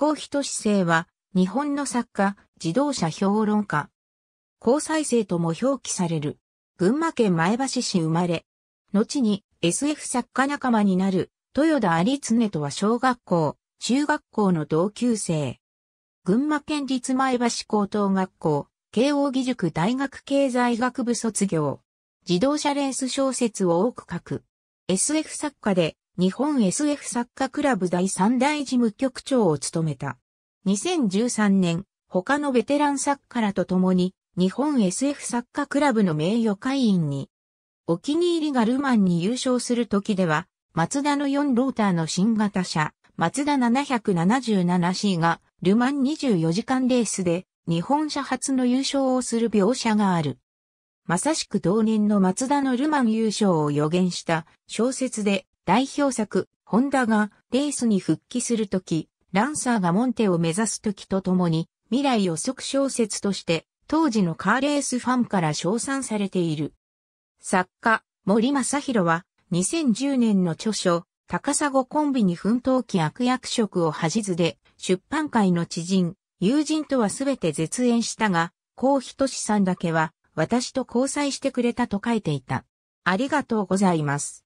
光仁志生は、日本の作家、自動車評論家。高再生とも表記される。群馬県前橋市生まれ。後に SF 作家仲間になる豊田有常とは小学校、中学校の同級生。群馬県立前橋高等学校、慶応義塾大学経済学部卒業。自動車レース小説を多く書く。SF 作家で日本 SF 作家クラブ第3代事務局長を務めた。2013年、他のベテラン作家らと共に、日本 SF 作家クラブの名誉会員に、お気に入りがルマンに優勝する時では、松田の4ローターの新型車、松田 777C が、ルマン24時間レースで、日本車初の優勝をする描写がある。まさしく同年の松田のルマン優勝を予言した小説で、代表作、ホンダがレースに復帰するとき、ランサーがモンテを目指すときとともに、未来予測小説として、当時のカーレースファンから称賛されている。作家、森正宏は、2010年の著書、高砂コンビに奮闘記悪役職を恥ずで、出版界の知人、友人とはすべて絶縁したが、コウヒトシさんだけは、私と交際してくれたと書いていた。ありがとうございます。